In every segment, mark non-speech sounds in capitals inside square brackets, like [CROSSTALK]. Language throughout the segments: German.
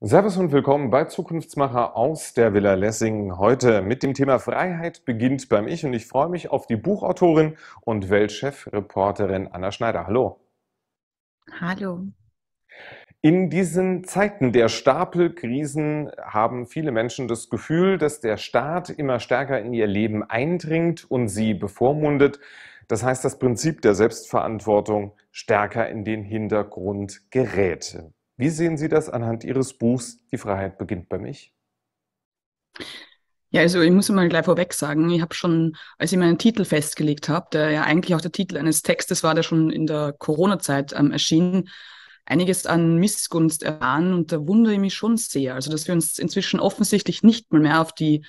Servus und willkommen bei Zukunftsmacher aus der Villa Lessing. Heute mit dem Thema Freiheit beginnt beim Ich und ich freue mich auf die Buchautorin und Weltchefreporterin Anna Schneider. Hallo. Hallo. In diesen Zeiten der Stapelkrisen haben viele Menschen das Gefühl, dass der Staat immer stärker in ihr Leben eindringt und sie bevormundet. Das heißt, das Prinzip der Selbstverantwortung stärker in den Hintergrund gerät. Wie sehen Sie das anhand Ihres Buchs Die Freiheit beginnt bei mich? Ja, also ich muss mal gleich vorweg sagen, ich habe schon, als ich meinen Titel festgelegt habe, der ja eigentlich auch der Titel eines Textes war, der schon in der Corona-Zeit ähm, erschien, einiges an Missgunst erfahren und da wundere ich mich schon sehr. Also, dass wir uns inzwischen offensichtlich nicht mal mehr auf die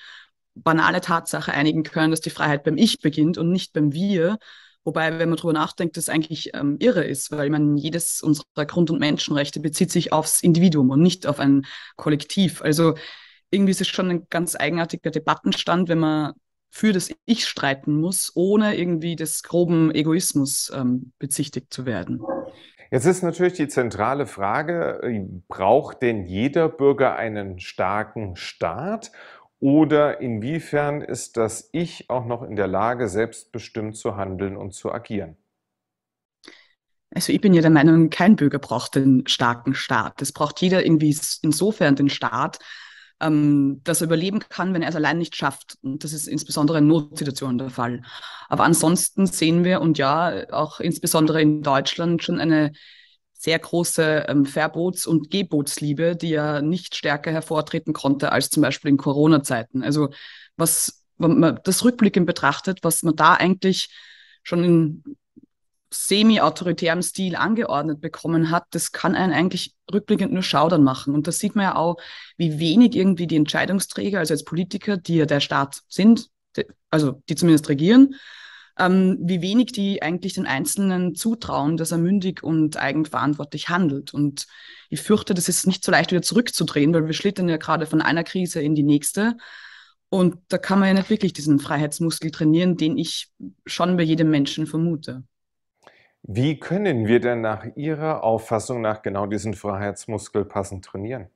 banale Tatsache einigen können, dass die Freiheit beim Ich beginnt und nicht beim Wir, Wobei, wenn man darüber nachdenkt, das eigentlich ähm, irre ist, weil man jedes unserer Grund- und Menschenrechte bezieht sich aufs Individuum und nicht auf ein Kollektiv. Also irgendwie ist es schon ein ganz eigenartiger Debattenstand, wenn man für das Ich streiten muss, ohne irgendwie des groben Egoismus ähm, bezichtigt zu werden. Jetzt ist natürlich die zentrale Frage, äh, braucht denn jeder Bürger einen starken Staat? Oder inwiefern ist das Ich auch noch in der Lage, selbstbestimmt zu handeln und zu agieren? Also ich bin ja der Meinung, kein Bürger braucht den starken Staat. Es braucht jeder irgendwie insofern den Staat, ähm, dass er überleben kann, wenn er es allein nicht schafft. Und das ist insbesondere in Notsituationen der Fall. Aber ansonsten sehen wir, und ja, auch insbesondere in Deutschland, schon eine sehr große ähm, Verbots- und Gebotsliebe, die ja nicht stärker hervortreten konnte als zum Beispiel in Corona-Zeiten. Also was, wenn man das rückblickend betrachtet, was man da eigentlich schon in semi-autoritärem Stil angeordnet bekommen hat, das kann einen eigentlich rückblickend nur schaudern machen. Und das sieht man ja auch, wie wenig irgendwie die Entscheidungsträger, also als Politiker, die ja der Staat sind, also die zumindest regieren, ähm, wie wenig die eigentlich den Einzelnen zutrauen, dass er mündig und eigenverantwortlich handelt. Und ich fürchte, das ist nicht so leicht wieder zurückzudrehen, weil wir schlittern ja gerade von einer Krise in die nächste. Und da kann man ja nicht wirklich diesen Freiheitsmuskel trainieren, den ich schon bei jedem Menschen vermute. Wie können wir denn nach Ihrer Auffassung nach genau diesen Freiheitsmuskel passend trainieren?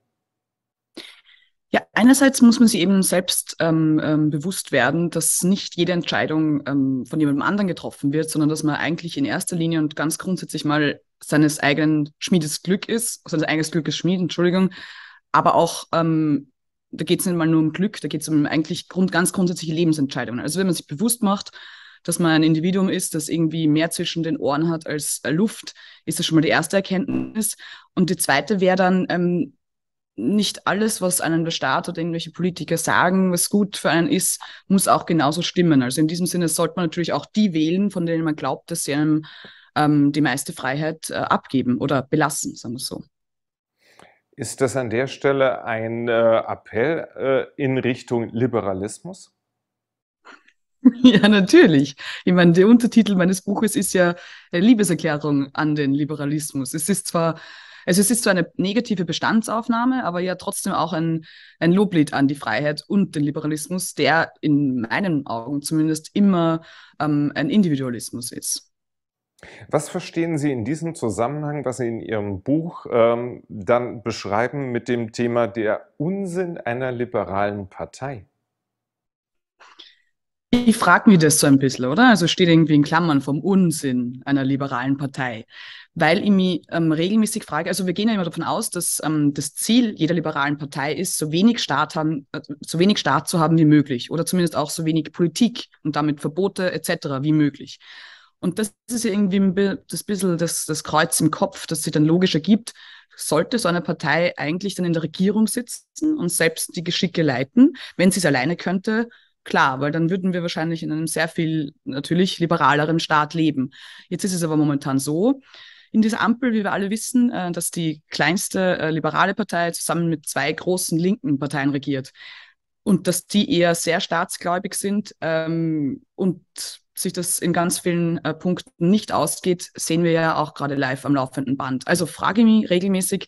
Ja, einerseits muss man sich eben selbst ähm, ähm, bewusst werden, dass nicht jede Entscheidung ähm, von jemandem anderen getroffen wird, sondern dass man eigentlich in erster Linie und ganz grundsätzlich mal seines eigenen Schmiedes Glück ist, seines eigenen Glückes Schmied, Entschuldigung, aber auch ähm, da geht es nicht mal nur um Glück, da geht es um eigentlich grund, ganz grundsätzliche Lebensentscheidungen. Also wenn man sich bewusst macht, dass man ein Individuum ist, das irgendwie mehr zwischen den Ohren hat als äh, Luft, ist das schon mal die erste Erkenntnis. Und die zweite wäre dann, ähm, nicht alles, was einem der Staat oder irgendwelche Politiker sagen, was gut für einen ist, muss auch genauso stimmen. Also in diesem Sinne sollte man natürlich auch die wählen, von denen man glaubt, dass sie einem ähm, die meiste Freiheit äh, abgeben oder belassen, sagen wir so. Ist das an der Stelle ein äh, Appell äh, in Richtung Liberalismus? [LAUGHS] Ja, natürlich. Ich meine, der Untertitel meines Buches ist ja äh, Liebeserklärung an den Liberalismus. Es ist zwar also es ist zwar eine negative Bestandsaufnahme, aber ja trotzdem auch ein, ein Loblied an die Freiheit und den Liberalismus, der in meinen Augen zumindest immer ähm, ein Individualismus ist. Was verstehen Sie in diesem Zusammenhang, was Sie in Ihrem Buch ähm, dann beschreiben mit dem Thema der Unsinn einer liberalen Partei? Ich frage mich das so ein bisschen, oder? Also steht irgendwie in Klammern vom Unsinn einer liberalen Partei. Weil ich mich ähm, regelmäßig frage, also wir gehen ja immer davon aus, dass ähm, das Ziel jeder liberalen Partei ist, so wenig Staat haben, äh, so wenig Staat zu haben wie möglich. Oder zumindest auch so wenig Politik und damit Verbote etc. wie möglich. Und das ist ja irgendwie das bisschen das, das Kreuz im Kopf, das sich dann logisch ergibt. Sollte so eine Partei eigentlich dann in der Regierung sitzen und selbst die Geschicke leiten, wenn sie es alleine könnte, Klar, weil dann würden wir wahrscheinlich in einem sehr viel natürlich liberaleren Staat leben. Jetzt ist es aber momentan so, in dieser Ampel, wie wir alle wissen, äh, dass die kleinste äh, liberale Partei zusammen mit zwei großen linken Parteien regiert und dass die eher sehr staatsgläubig sind ähm, und sich das in ganz vielen äh, Punkten nicht ausgeht, sehen wir ja auch gerade live am laufenden Band. Also frage ich mich regelmäßig,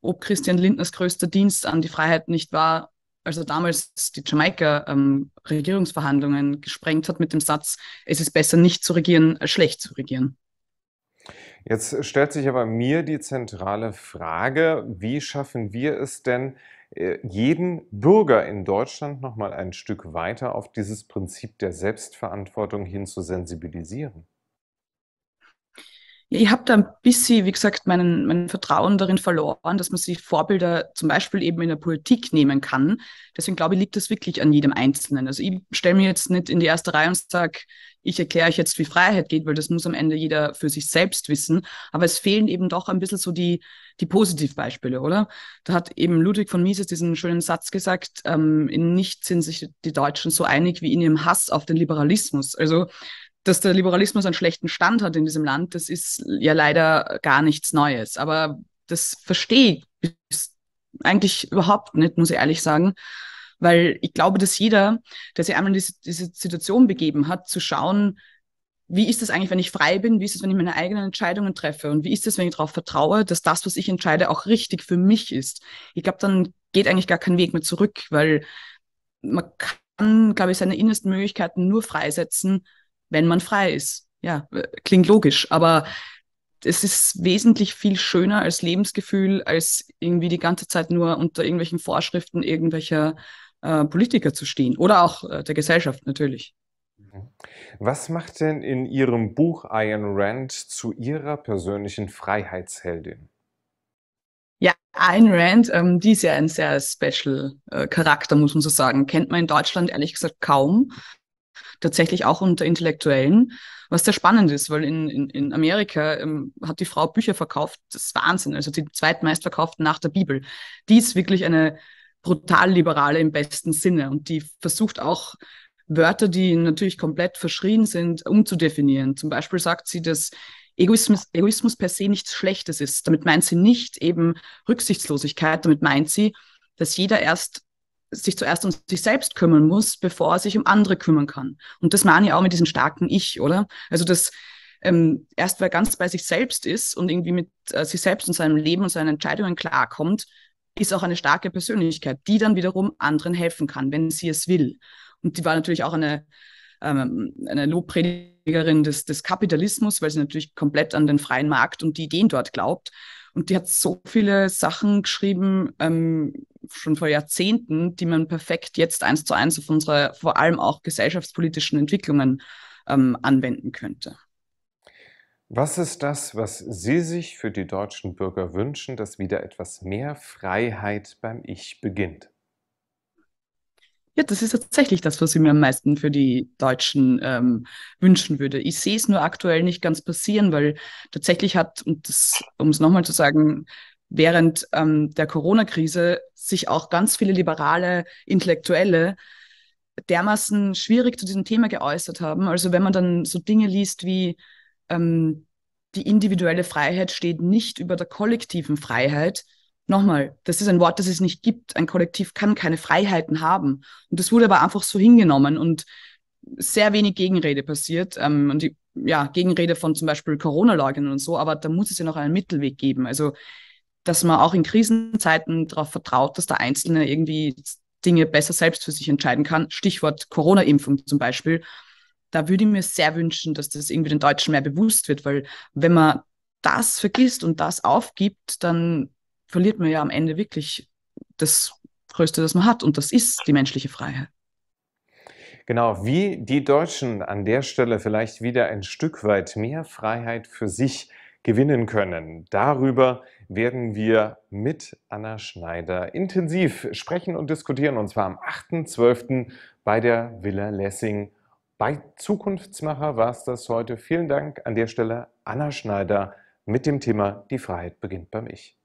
ob Christian Lindners größter Dienst an die Freiheit nicht war, also damals die Jamaika-Regierungsverhandlungen ähm, gesprengt hat mit dem Satz, es ist besser nicht zu regieren, als schlecht zu regieren. Jetzt stellt sich aber mir die zentrale Frage, wie schaffen wir es denn, äh, jeden Bürger in Deutschland noch mal ein Stück weiter auf dieses Prinzip der Selbstverantwortung hin zu sensibilisieren? ich habe da ein bisschen, wie gesagt, meinen, mein Vertrauen darin verloren, dass man sich Vorbilder zum Beispiel eben in der Politik nehmen kann. Deswegen glaube ich, liegt das wirklich an jedem Einzelnen. Also ich stelle mir jetzt nicht in die erste Reihe und sage, ich erkläre euch jetzt, wie Freiheit geht, weil das muss am Ende jeder für sich selbst wissen. Aber es fehlen eben doch ein bisschen so die, die Positivbeispiele, oder? Da hat eben Ludwig von Mises diesen schönen Satz gesagt, ähm, in nichts sind sich die Deutschen so einig wie in ihrem Hass auf den Liberalismus. Also dass der Liberalismus einen schlechten Stand hat in diesem Land, das ist ja leider gar nichts Neues. Aber das verstehe ich eigentlich überhaupt nicht, muss ich ehrlich sagen. Weil ich glaube, dass jeder, der sich einmal in diese, diese Situation begeben hat, zu schauen, wie ist es eigentlich, wenn ich frei bin? Wie ist es, wenn ich meine eigenen Entscheidungen treffe? Und wie ist es, wenn ich darauf vertraue, dass das, was ich entscheide, auch richtig für mich ist? Ich glaube, dann geht eigentlich gar kein Weg mehr zurück, weil man kann, glaube ich, seine innersten Möglichkeiten nur freisetzen, wenn man frei ist. Ja, klingt logisch, aber es ist wesentlich viel schöner als Lebensgefühl, als irgendwie die ganze Zeit nur unter irgendwelchen Vorschriften irgendwelcher äh, Politiker zu stehen oder auch äh, der Gesellschaft natürlich. Mhm. Was macht denn in Ihrem Buch Ayn Rand zu Ihrer persönlichen Freiheitsheldin? Ja, Ayn Rand, ähm, die ist ja ein sehr special äh, Charakter, muss man so sagen. Kennt man in Deutschland ehrlich gesagt kaum tatsächlich auch unter Intellektuellen, was sehr spannend ist, weil in, in, in Amerika ähm, hat die Frau Bücher verkauft, das ist Wahnsinn, also die zweitmeistverkauften nach der Bibel. Die ist wirklich eine brutal liberale im besten Sinne und die versucht auch Wörter, die natürlich komplett verschrien sind, umzudefinieren. Zum Beispiel sagt sie, dass Egoismus, Egoismus per se nichts Schlechtes ist. Damit meint sie nicht eben Rücksichtslosigkeit, damit meint sie, dass jeder erst sich zuerst um sich selbst kümmern muss, bevor er sich um andere kümmern kann. Und das meine ich auch mit diesem starken Ich, oder? Also das ähm, erst weil er ganz bei sich selbst ist und irgendwie mit äh, sich selbst und seinem Leben und seinen Entscheidungen klarkommt, ist auch eine starke Persönlichkeit, die dann wiederum anderen helfen kann, wenn sie es will. Und die war natürlich auch eine, ähm, eine Lobpredigerin des, des Kapitalismus, weil sie natürlich komplett an den freien Markt und die Ideen dort glaubt. Und die hat so viele Sachen geschrieben, ähm, schon vor Jahrzehnten, die man perfekt jetzt eins zu eins auf unsere vor allem auch gesellschaftspolitischen Entwicklungen ähm, anwenden könnte. Was ist das, was Sie sich für die deutschen Bürger wünschen, dass wieder etwas mehr Freiheit beim Ich beginnt? Ja, das ist tatsächlich das, was ich mir am meisten für die Deutschen ähm, wünschen würde. Ich sehe es nur aktuell nicht ganz passieren, weil tatsächlich hat, um es nochmal zu sagen, während ähm, der Corona-Krise sich auch ganz viele liberale Intellektuelle dermaßen schwierig zu diesem Thema geäußert haben. Also wenn man dann so Dinge liest wie ähm, die individuelle Freiheit steht nicht über der kollektiven Freiheit. Nochmal, das ist ein Wort, das es nicht gibt. Ein Kollektiv kann keine Freiheiten haben. Und das wurde aber einfach so hingenommen und sehr wenig Gegenrede passiert. Ähm, und die ja, Gegenrede von zum Beispiel Corona-Leugnern und so, aber da muss es ja noch einen Mittelweg geben. Also dass man auch in Krisenzeiten darauf vertraut, dass der Einzelne irgendwie Dinge besser selbst für sich entscheiden kann. Stichwort Corona-Impfung zum Beispiel. Da würde ich mir sehr wünschen, dass das irgendwie den Deutschen mehr bewusst wird, weil wenn man das vergisst und das aufgibt, dann verliert man ja am Ende wirklich das Größte, das man hat. Und das ist die menschliche Freiheit. Genau, wie die Deutschen an der Stelle vielleicht wieder ein Stück weit mehr Freiheit für sich gewinnen können. Darüber werden wir mit Anna Schneider intensiv sprechen und diskutieren und zwar am 8.12. bei der Villa Lessing. Bei Zukunftsmacher war es das heute. Vielen Dank an der Stelle Anna Schneider mit dem Thema Die Freiheit beginnt beim Ich.